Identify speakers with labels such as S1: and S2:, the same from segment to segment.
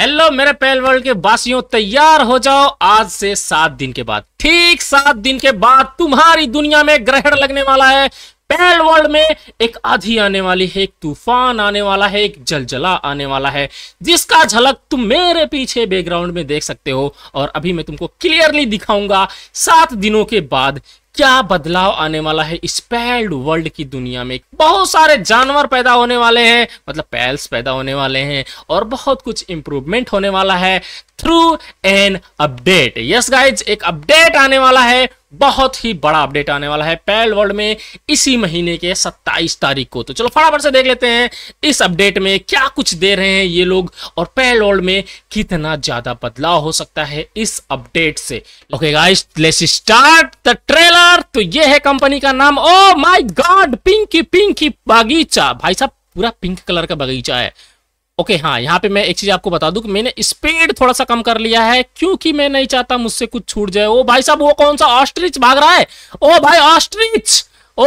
S1: Hello मेरे पहल world के बासियों तैयार हो जाओ आज से सात दिन के बाद ठीक सात दिन के बाद तुम्हारी दुनिया में ग्रहण लगने वाला है पहल वर्ल्ड में एक आधी आने वाली है एक तूफान आने वाला है एक जलजला आने वाला है जिसका झलक तुम मेरे पीछे बैकग्राउंड में देख सकते हो और अभी मैं तुमको क्लियरली दिखाऊंगा सात दिनों के बाद क्या बदलाव आने वाला है स्पेल्ड वर्ल्ड की दुनिया में बहुत सारे जानवर पैदा होने वाले हैं मतलब पैल्स पैदा होने वाले हैं और बहुत कुछ इंप्रूवमेंट होने वाला है through an update yes guys एक अपडेट आने वाला है बहुत ही बड़ा अपडेट आने वाला है पैल वर्ल्ड में इसी महीने के 27 तारीख को तो चलो फटाफट से देख लेते हैं इस अपडेट में क्या कुछ दे रहे हैं ये लोग और पैल वर्ल्ड में कितना ज्यादा बदलाव हो सकता है इस अपडेट से okay guys let's start the trailer तो ये है कंपनी का नाम oh my god Pinki Pinki बागीचा भाई साहब पूरा पिंक कलर का बगीचा है ओके हाँ यहाँ पे मैं एक चीज आपको बता दू कि मैंने स्पीड थोड़ा सा कम कर लिया है क्योंकि मैं नहीं चाहता मुझसे कुछ छूट जाए ओ भाई साहब वो कौन सा ऑस्ट्रिच भाग रहा है ओ भाई ऑस्ट्रिच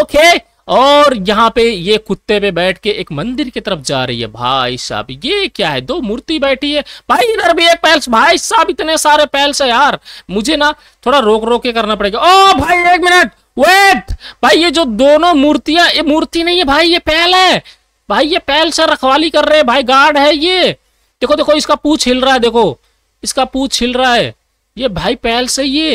S1: ओके और यहाँ पे ये कुत्ते पे बैठ के एक मंदिर की तरफ जा रही है भाई साहब ये क्या है दो मूर्ति बैठी है भाई इधर भी एक पैल्स भाई साहब इतने सारे पैल्स है यार मुझे ना थोड़ा रोक रोक के करना पड़ेगा ओ भाई एक मिनट वेट भाई ये जो दोनों मूर्तियां ये मूर्ति नहीं है भाई ये पैल है भाई ये पैल से रखवाली कर रहे हैं भाई गार्ड है ये देखो देखो इसका पूछ हिल रहा है देखो इसका पूछ हिल रहा है ये भाई पैल से ये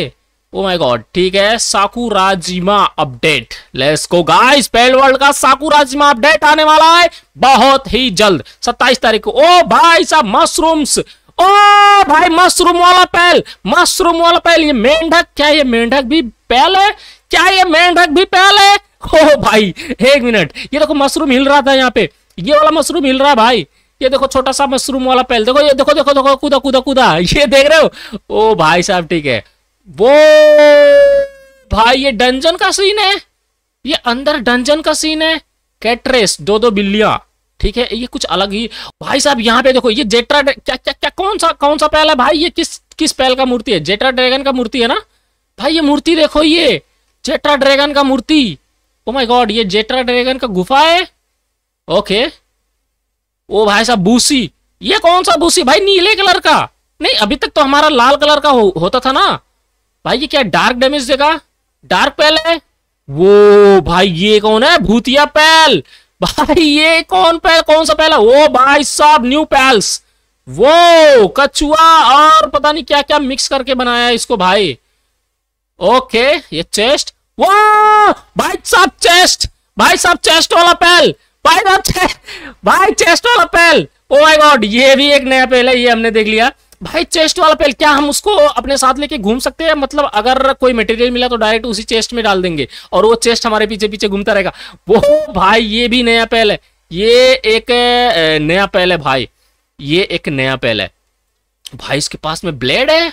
S1: ओ माय गॉड ठीक है Sakurajima update let's go guys Palworld का साकुराजिमा अपडेट आने वाला है बहुत ही जल्द 27 तारीख को ओ oh भाई साहब मशरूम्स ओ oh भाई मशरूम वाला पैल मशरूम वाला पैल ये मेंढक क्या ये मेंढक भी पैल है क्या ये मेंढक भी पैल है ओ भाई एक मिनट ये देखो मशरूम हिल रहा था यहाँ पे ये वाला मशरूम हिल रहा है भाई ये देखो छोटा सा मशरूम वाला पहल देखो ये देखो देखो देखो कूदा कूदा कूदा ये देख रहे हो ओ भाई साहब ठीक है वो भाई ये डंजन का सीन है ये अंदर डंजन का सीन है कैट्रेस दो दो बिल्लियां ठीक है ये कुछ अलग ही भाई साहब यहाँ पे देखो ये जेट्रा क्या क्या क्या कौन सा कौन सा पहल है भाई ये किस किस पहल का मूर्ति है जेट्रा ड्रैगन का मूर्ति है ना भाई ये मूर्ति देखो ये जेट्रा ड्रैगन का मूर्ति ओ माय गॉड ये जेट्रा ड्रैगन का गुफा है ओके ओ oh भाई साहब बूसी ये कौन सा बूसी भाई नीले कलर का नहीं अभी तक तो हमारा लाल कलर का हो, होता था ना भाई ये क्या डार्क डेमेज देगा डार्क पैल है वो भाई ये कौन है भूतिया पैल भाई ये कौन पैल कौन सा पैल है वो oh भाई साहब न्यू पैल्स वो कछुआ और पता नहीं क्या क्या मिक्स करके बनाया इसको भाई ओके ये चेस्ट भाई साहब चेस्ट भाई साहब चेस्ट वाला भाई साहब भाई चेस्ट वाला ओ गॉड oh ये भी एक नया है ये हमने देख लिया भाई चेस्ट वाला क्या हम उसको अपने साथ लेके घूम सकते हैं मतलब अगर कोई मटेरियल मिला तो डायरेक्ट उसी चेस्ट में डाल देंगे और वो चेस्ट हमारे पीछे पीछे घूमता रहेगा वो भाई ये भी नया पहल है ये एक नया पहल है भाई ये एक नया पहल है भाई इसके पास में ब्लेड है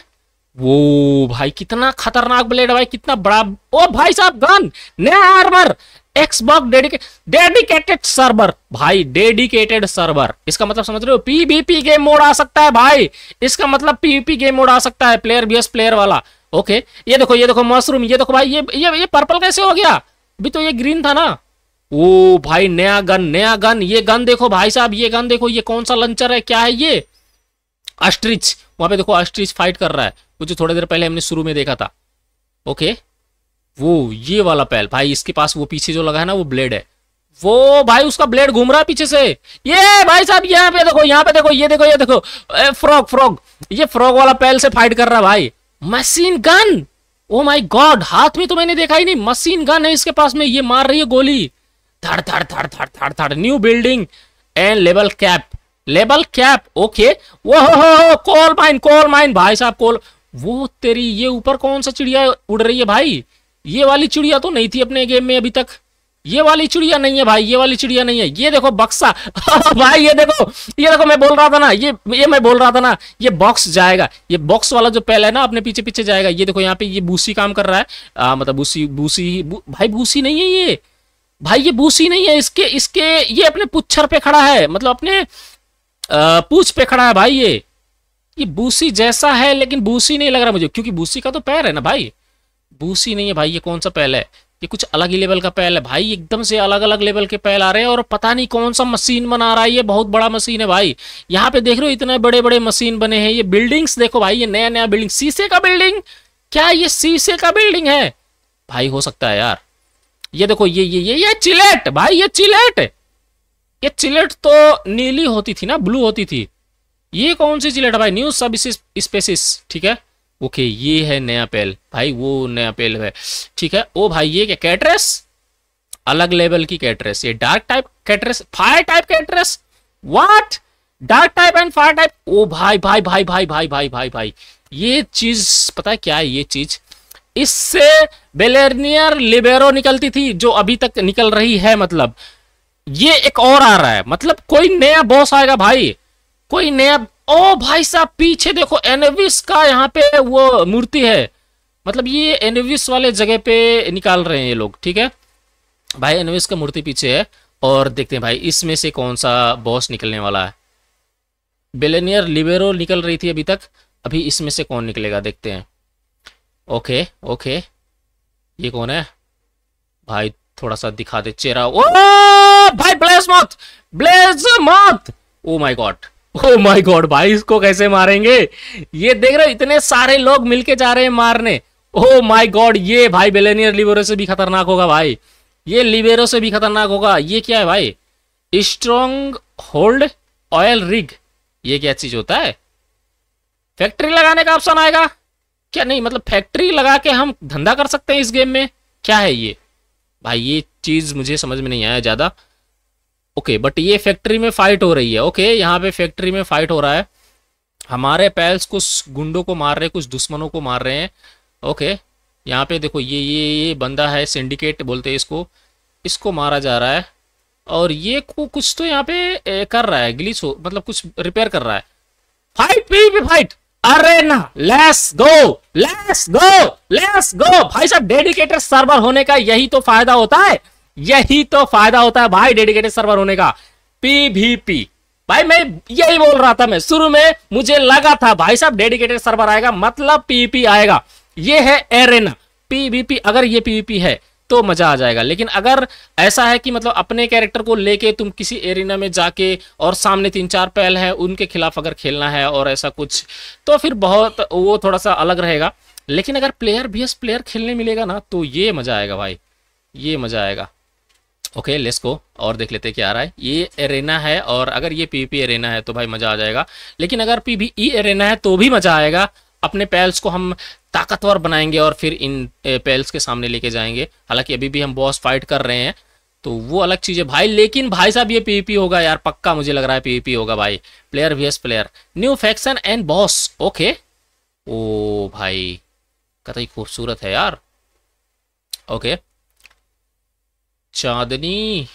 S1: वो भाई कितना खतरनाक ब्लेड है भाई कितना बड़ा ओ भाई साहब गन नया armour Xbox dedicate dedicated server भाई डेडिकेटेड सर्वर इसका मतलब समझ रहे हो पीबीपी गेम मोड आ सकता है भाई इसका मतलब पीबीपी गेम मोड आ सकता है प्लेयर बीएस प्लेयर वाला ओके ये देखो ये देखो मशरूम ये देखो भाई ये ये ये पर्पल कैसे हो गया अभी तो ये ग्रीन था ना ओ भाई नया गन नया गन ये गन देखो भाई साहब ये गन देखो ये कौन सा लंचर है क्या है ये अस्ट्रिच वहां पे देखो अस्ट्रिच फाइट कर रहा है वो जो थोड़ी देर पहले हमने शुरू में देखा था ओके वो ये वाला पहल भाई इसके पास वो पीछे जो लगा है ना वो ब्लेड है वो भाई उसका ब्लेड घूम रहा है पीछे से ये भाई साहब यहाँ पे देखो यहाँ पे देखो ये देखो ये देखो फ्रॉग फ्रॉग ये फ्रॉग वाला पहल से फाइट कर रहा है भाई machine gun oh my god हाथ में तो मैंने देखा ही नहीं मशीन गन है इसके पास में ये मार रही है गोली धड़ धड़ धड़ धड़ धड़ धड़ new building end level cap level cap okay वो हो हो माइन कोल माइन भाई साहब कोल वो तेरी ये ऊपर कौन सा चिड़िया उड़ रही है भाई ये वाली चिड़िया तो नहीं थी अपने गेम में अभी तक ये वाली चिड़िया नहीं है भाई ये वाली चिड़िया नहीं है ये देखो बक्सा भाई ये देखो ये देखो मैं बोल रहा था ना ये ये मैं बोल रहा था ना ये बॉक्स जाएगा ये बॉक्स वाला जो पहला है ना अपने पीछे पीछे जाएगा ये देखो यहाँ पे ये बूसी काम कर रहा है आ, मतलब बूसी बूसी बू, भाई बूसी नहीं है ये भाई ये बूसी नहीं है इसके इसके ये अपने पुच्छर पे खड़ा है मतलब अपने पूछ पे खड़ा है भाई ये ये बूसी जैसा है लेकिन बूसी नहीं लग रहा मुझे क्योंकि बूसी का तो पैर है ना भाई बूसी नहीं है भाई ये कौन सा पैल है ये कुछ अलग ही लेवल का पैल है भाई एकदम से अलग अलग लेवल के पैल आ रहे हैं और पता नहीं कौन सा मशीन बना रहा है ये बहुत बड़ा मशीन है भाई यहाँ पे देख रहे हो इतने बड़े बड़े मशीन बने हैं ये बिल्डिंग्स देखो भाई ये नया नया बिल्डिंग शीशे का बिल्डिंग क्या ये शीशे का बिल्डिंग है भाई हो सकता है यार ये देखो ये ये ये ये चिलेट भाई ये चिलेट ये चिलेट तो नीली होती थी ना ब्लू होती थी ये कौन सी जिलेट है भाई न्यू सब स्पेसिस ठीक है ओके ये है नया पेल भाई वो नया पेल है ठीक है ओ भाई ये क्या कैटरेस अलग लेवल की कैटरेस ये dark type Katress fire type Katress what dark type and fire type oh भाई भाई भाई भाई भाई भाई भाई भाई ये चीज पता है क्या है ये चीज इससे बेलेनियर लिबेरो निकलती थी जो अभी तक निकल रही है मतलब ये एक और आ रहा है मतलब कोई नया बॉस आएगा भाई कोई नया ओ भाई साहब पीछे देखो एनविस का यहाँ पे वो मूर्ति है मतलब ये एनविस वाले जगह पे निकाल रहे हैं ये लोग ठीक है भाई एनविस का मूर्ति पीछे है और देखते हैं भाई इसमें से कौन सा बॉस निकलने वाला है बेलेनियर लिबेरो निकल रही थी अभी तक अभी इसमें से कौन निकलेगा देखते हैं ओके ओके ये कौन है भाई थोड़ा सा दिखा दे चेहरा ओ भाई Blaze Blazamut Blazamut oh my god oh my god भाई इसको कैसे मारेंगे ये देख रहे हो इतने सारे लोग मिलके जा रहे हैं मारने ओ माय गॉड ये भाई बेलेनियर लिबेरो से भी खतरनाक होगा भाई ये लिबेरो से भी खतरनाक होगा ये क्या है भाई स्ट्रॉन्ग होल्ड ऑयल रिग ये क्या चीज होता है फैक्ट्री लगाने का ऑप्शन आएगा क्या नहीं मतलब फैक्ट्री लगा के हम धंधा कर सकते हैं इस गेम में क्या है ये भाई ये चीज मुझे समझ में नहीं आया ज्यादा ओके बट ये फैक्ट्री में फाइट हो रही है ओके यहाँ पे फैक्ट्री में फाइट हो रहा है हमारे पैल्स कुछ गुंडों को मार रहे हैं कुछ दुश्मनों को मार रहे हैं ओके यहाँ पे देखो ये ये ये बंदा है सिंडिकेट बोलते हैं इसको इसको मारा जा रहा है और ये को कुछ तो यहाँ पे कर रहा है ग्लिच हो मतलब कुछ रिपेयर कर रहा है फाइट फाइट अरे ना let's go let's go let's go भाई साहब डेडिकेटेड सर्वर होने का यही तो फायदा होता है यही तो फायदा होता है भाई डेडिकेटेड सर्वर होने का पीवीपी भाई मैं यही बोल रहा था मैं शुरू में मुझे लगा था भाई साहब डेडिकेटेड सर्वर आएगा मतलब पीवीपी आएगा ये है एरेना पीवीपी अगर ये पीवीपी है तो मजा आ जाएगा लेकिन अगर ऐसा है कि मतलब अपने कैरेक्टर को लेके तुम किसी एरिना में जाके और सामने तीन चार पहल है उनके खिलाफ अगर खेलना है और ऐसा कुछ तो फिर बहुत वो थोड़ा सा अलग रहेगा लेकिन अगर प्लेयर भी प्लेयर खेलने मिलेगा ना तो ये मजा आएगा भाई ये मजा आएगा ओके लेस को और देख लेते क्या आ रहा है ये एरेना है और अगर ये पीपी एरेना है तो भाई मज़ा आ जाएगा लेकिन अगर ई एरेना e है तो भी मज़ा आएगा अपने पैल्स को हम ताकतवर बनाएंगे और फिर इन पैल्स के सामने लेके जाएंगे हालांकि अभी भी हम बॉस फाइट कर रहे हैं तो वो अलग चीज़ है भाई लेकिन भाई साहब ये पीपी होगा यार पक्का मुझे लग रहा है पीपी होगा भाई player S player new faction and boss okay oh भाई कतई खूबसूरत है यार ओके okay. चांदनी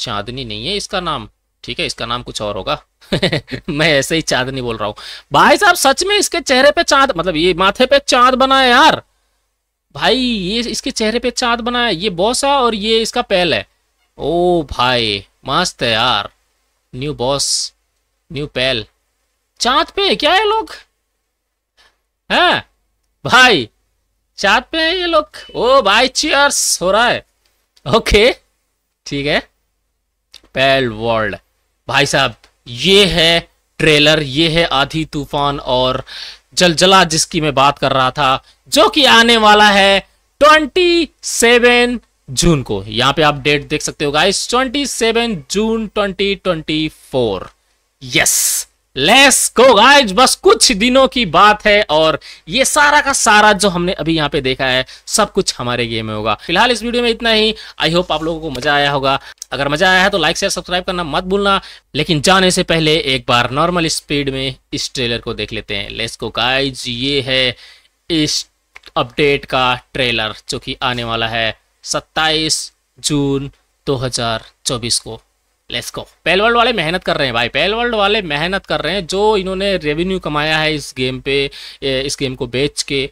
S1: चांदनी नहीं है इसका नाम ठीक है इसका नाम कुछ और होगा मैं ऐसे ही चांदनी बोल रहा हूं भाई साहब सच में इसके चेहरे पे चांद मतलब ये माथे पे चांद बना है यार भाई ये इसके चेहरे पे चांद बना है ये बॉस है और ये इसका पैल है ओ भाई मस्त है यार न्यू बॉस न्यू पैल चांद पे क्या है लोग हैं भाई चांद पे है ये लोग ओ भाई चीयर्स हो रहा है ओके ठीक है पैल वर्ल्ड भाई साहब ये है ट्रेलर ये है आधी तूफान और जलजला जिसकी मैं बात कर रहा था जो कि आने वाला है ट्वेंटी सेवन जून को यहां पे आप डेट देख सकते हो गाइस 27 जून 2024 yes yes! Let's go guys बस कुछ दिनों की बात है और ये सारा का सारा जो हमने अभी यहाँ पे देखा है सब कुछ हमारे गेम में होगा फिलहाल इस वीडियो में इतना ही आई होप आप लोगों को मजा आया होगा अगर मजा आया है तो लाइक शेयर सब्सक्राइब करना मत भूलना लेकिन जाने से पहले एक बार नॉर्मल स्पीड में इस ट्रेलर को देख लेते हैं लेस को गाइज ये है इस अपडेट का ट्रेलर जो कि आने वाला है सत्ताईस जून दो को लेट्स गो पेल वर्ल्ड वाले मेहनत कर रहे हैं भाई पेल वर्ल्ड वाले मेहनत कर रहे हैं जो इन्होंने रेवेन्यू कमाया है इस गेम पे इस गेम को बेच के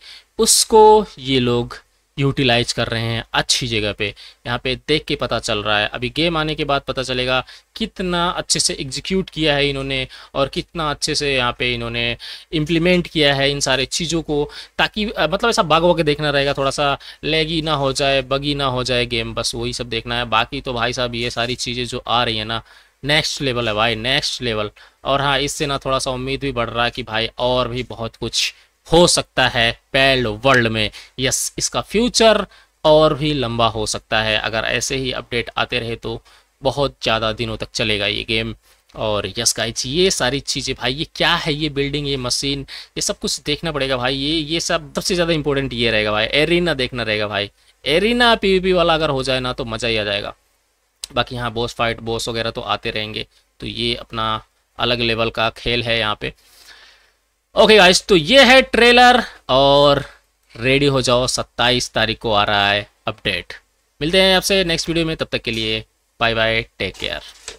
S1: उसको ये लोग यूटिलाइज कर रहे हैं अच्छी जगह पे यहाँ पे देख के पता चल रहा है अभी गेम आने के बाद पता चलेगा कितना अच्छे से एग्जीक्यूट किया है इन्होंने और कितना अच्छे से यहाँ पे इन्होंने इम्प्लीमेंट किया है इन सारे चीज़ों को ताकि मतलब ऐसा भाग वगे देखना रहेगा थोड़ा सा लेगी ना हो जाए बगी ना हो जाए गेम बस वही सब देखना है बाकी तो भाई साहब ये सारी चीज़ें जो आ रही है ना नेक्स्ट लेवल है भाई नेक्स्ट लेवल और हाँ इससे ना थोड़ा सा उम्मीद भी बढ़ रहा है कि भाई और भी बहुत कुछ हो सकता है पैल्ड वर्ल्ड में यस इसका फ्यूचर और भी लंबा हो सकता है अगर ऐसे ही अपडेट आते रहे तो बहुत ज़्यादा दिनों तक चलेगा ये गेम और यस गाइज ये सारी चीज़ें भाई ये क्या है ये बिल्डिंग ये मशीन ये सब कुछ देखना पड़ेगा भाई ये ये सब सबसे ज़्यादा इंपॉर्टेंट ये रहेगा भाई एरिना देखना रहेगा भाई एरिना पी वाला अगर हो जाए ना तो मज़ा ही आ जाएगा बाकी यहाँ बॉस फाइट बॉस वगैरह तो आते रहेंगे तो ये अपना अलग लेवल का खेल है यहाँ पे ओके गाइस तो ये है ट्रेलर और रेडी हो जाओ 27 तारीख को आ रहा है अपडेट मिलते हैं आपसे नेक्स्ट वीडियो में तब तक के लिए बाय बाय टेक केयर